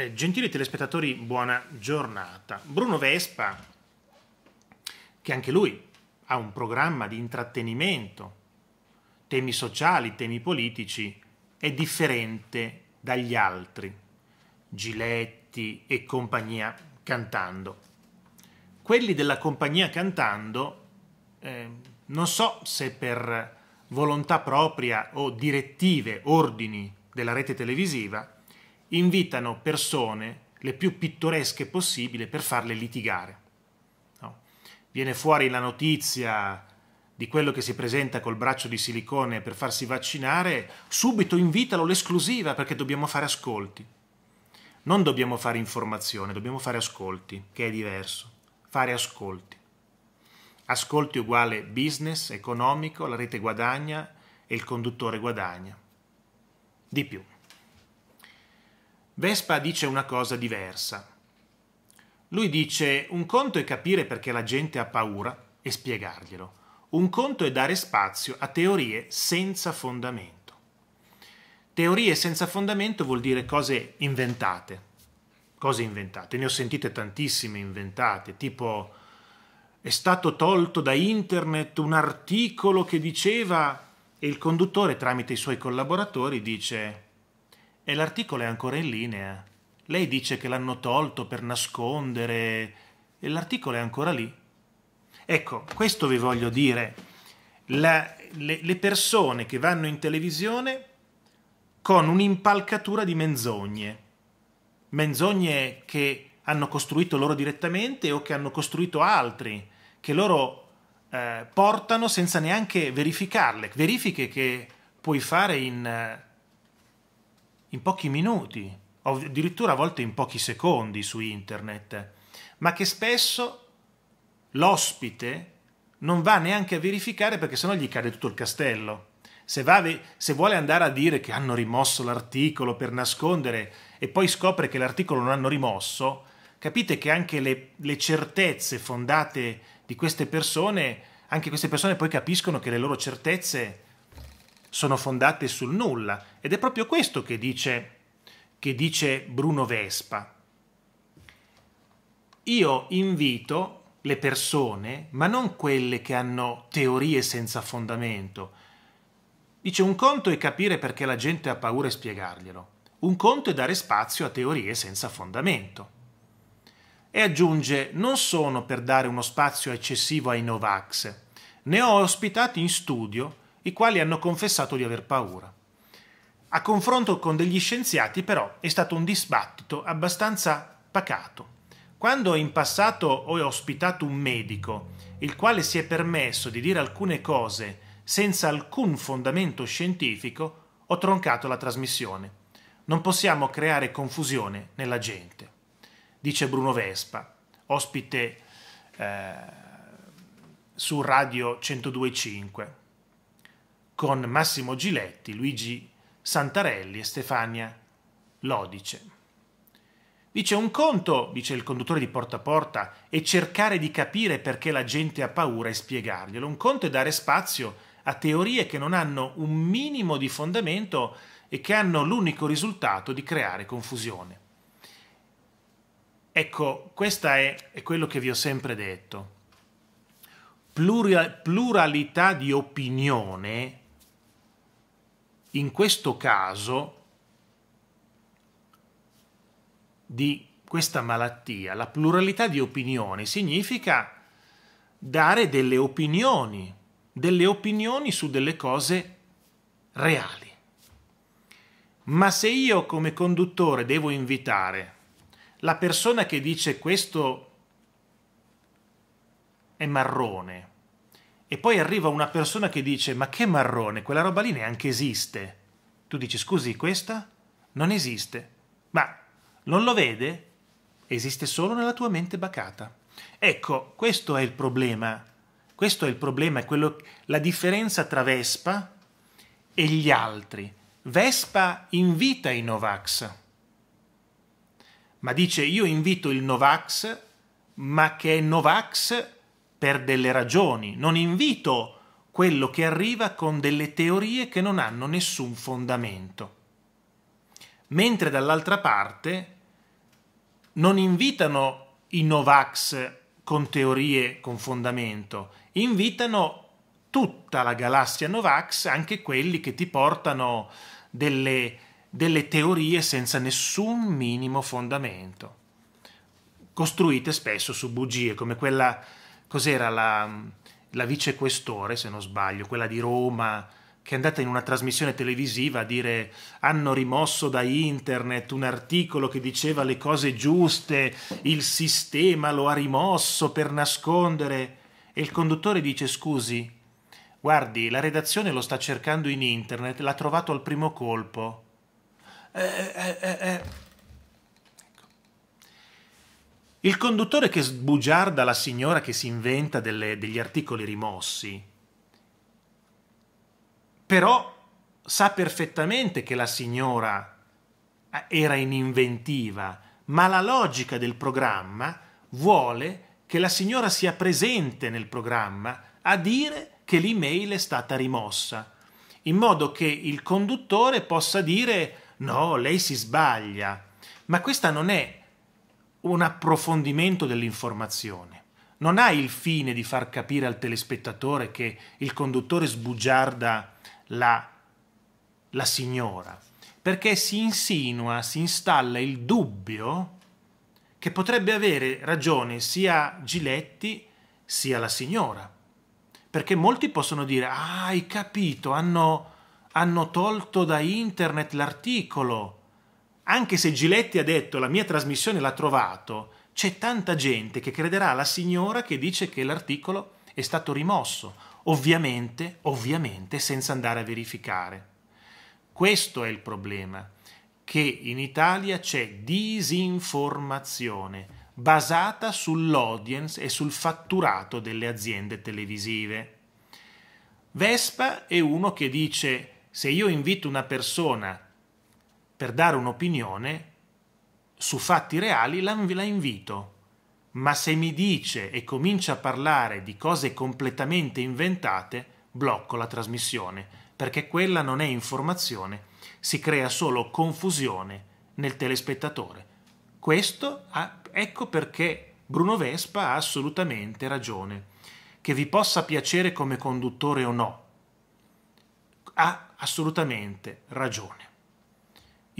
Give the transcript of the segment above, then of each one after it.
Eh, gentili telespettatori, buona giornata. Bruno Vespa, che anche lui ha un programma di intrattenimento, temi sociali, temi politici, è differente dagli altri, Giletti e compagnia cantando. Quelli della compagnia cantando, eh, non so se per volontà propria o direttive, ordini della rete televisiva, invitano persone le più pittoresche possibile per farle litigare. No? Viene fuori la notizia di quello che si presenta col braccio di silicone per farsi vaccinare, subito invitalo l'esclusiva perché dobbiamo fare ascolti. Non dobbiamo fare informazione, dobbiamo fare ascolti, che è diverso. Fare ascolti. Ascolti uguale business, economico, la rete guadagna e il conduttore guadagna. Di più. Vespa dice una cosa diversa. Lui dice un conto è capire perché la gente ha paura e spiegarglielo, un conto è dare spazio a teorie senza fondamento. Teorie senza fondamento vuol dire cose inventate, cose inventate, ne ho sentite tantissime inventate, tipo è stato tolto da internet un articolo che diceva e il conduttore tramite i suoi collaboratori dice e l'articolo è ancora in linea. Lei dice che l'hanno tolto per nascondere e l'articolo è ancora lì. Ecco, questo vi voglio dire. La, le, le persone che vanno in televisione con un'impalcatura di menzogne. Menzogne che hanno costruito loro direttamente o che hanno costruito altri, che loro eh, portano senza neanche verificarle. Verifiche che puoi fare in... Eh, in pochi minuti, o addirittura a volte in pochi secondi su internet, ma che spesso l'ospite non va neanche a verificare perché sennò gli cade tutto il castello. Se, va, se, vuole andare a dire che hanno rimosso l'articolo per nascondere e poi scopre che l'articolo non hanno rimosso, capite che anche le, le certezze fondate di queste persone, anche queste persone poi capiscono che le loro certezze sono fondate sul nulla ed è proprio questo che dice, che dice Bruno Vespa. Io invito le persone, ma non quelle che hanno teorie senza fondamento. Dice un conto è capire perché la gente ha paura e spiegarglielo, un conto è dare spazio a teorie senza fondamento. E aggiunge, non sono per dare uno spazio eccessivo ai Novax, ne ho ospitati in studio i quali hanno confessato di aver paura. A confronto con degli scienziati, però, è stato un dibattito abbastanza pacato. Quando in passato ho ospitato un medico, il quale si è permesso di dire alcune cose senza alcun fondamento scientifico, ho troncato la trasmissione. Non possiamo creare confusione nella gente, dice Bruno Vespa, ospite eh, su Radio 1025 con Massimo Giletti, Luigi Santarelli e Stefania Lodice. Dice un conto, dice il conduttore di porta a porta, è cercare di capire perché la gente ha paura e spiegarglielo. Un conto è dare spazio a teorie che non hanno un minimo di fondamento e che hanno l'unico risultato di creare confusione. Ecco, questo è, è, quello che vi ho sempre detto. Plural, pluralità di opinione in questo caso di questa malattia, la pluralità di opinioni significa dare delle opinioni, delle opinioni su delle cose reali. Ma se io come conduttore devo invitare la persona che dice questo è marrone, e poi arriva una persona che dice ma che marrone, quella roba lì neanche esiste. Tu dici scusi, questa non esiste. Ma non lo vede? Esiste solo nella tua mente bacata. Ecco, questo è il problema. Questo è il problema, è quello, la differenza tra Vespa e gli altri. Vespa invita i Novax, ma dice io invito il Novax, ma che è Novax per delle ragioni, non invito quello che arriva con delle teorie che non hanno nessun fondamento. Mentre dall'altra parte non invitano i Novax con teorie con fondamento, invitano tutta la galassia Novax, anche quelli che ti portano delle, delle teorie senza nessun minimo fondamento, costruite spesso su bugie, come quella cos'era la, la vicequestore, se non sbaglio, quella di Roma, che è andata in una trasmissione televisiva a dire hanno rimosso da internet un articolo che diceva le cose giuste, il sistema lo ha rimosso per nascondere. E il conduttore dice scusi, guardi, la redazione lo sta cercando in internet, l'ha trovato al primo colpo. Eh, eh, eh, eh. Il conduttore che sbugiarda la signora che si inventa delle, degli articoli rimossi, però sa perfettamente che la signora eh, era in inventiva, ma la logica del programma vuole che la signora sia presente nel programma a dire che l'email è stata rimossa, in modo che il conduttore possa dire no, lei si sbaglia, ma questa non è un approfondimento dell'informazione. Non ha il fine di far capire al telespettatore che il conduttore sbugiarda la, la signora, perché si insinua, si installa il dubbio che potrebbe avere ragione sia Giletti sia la signora. Perché molti possono dire, ah, hai capito, hanno, hanno tolto da internet l'articolo anche se Giletti ha detto la mia trasmissione l'ha trovato, c'è tanta gente che crederà alla signora che dice che l'articolo è stato rimosso, ovviamente, ovviamente senza andare a verificare. Questo è il problema, che in Italia c'è disinformazione basata sull'audience e sul fatturato delle aziende televisive. Vespa è uno che dice se io invito una persona per dare un'opinione su fatti reali, la, la invito. Ma se mi dice e comincia a parlare di cose completamente inventate, blocco la trasmissione, perché quella non è informazione, si crea solo confusione nel telespettatore. Questo, ha, ecco perché Bruno Vespa ha assolutamente ragione. Che vi possa piacere come conduttore o no, ha assolutamente ragione.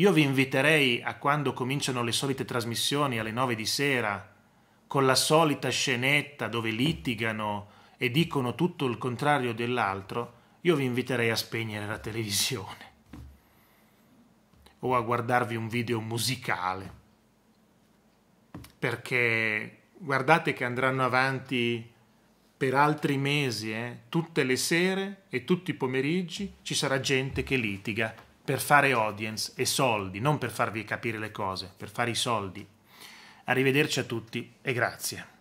Io vi inviterei a quando cominciano le solite trasmissioni alle 9 di sera, con la solita scenetta dove litigano e dicono tutto il contrario dell'altro, io vi inviterei a spegnere la televisione o a guardarvi un video musicale. Perché guardate che andranno avanti per altri mesi, eh? tutte le sere e tutti i pomeriggi ci sarà gente che litiga per fare audience e soldi, non per farvi capire le cose, per fare i soldi. Arrivederci a tutti e grazie.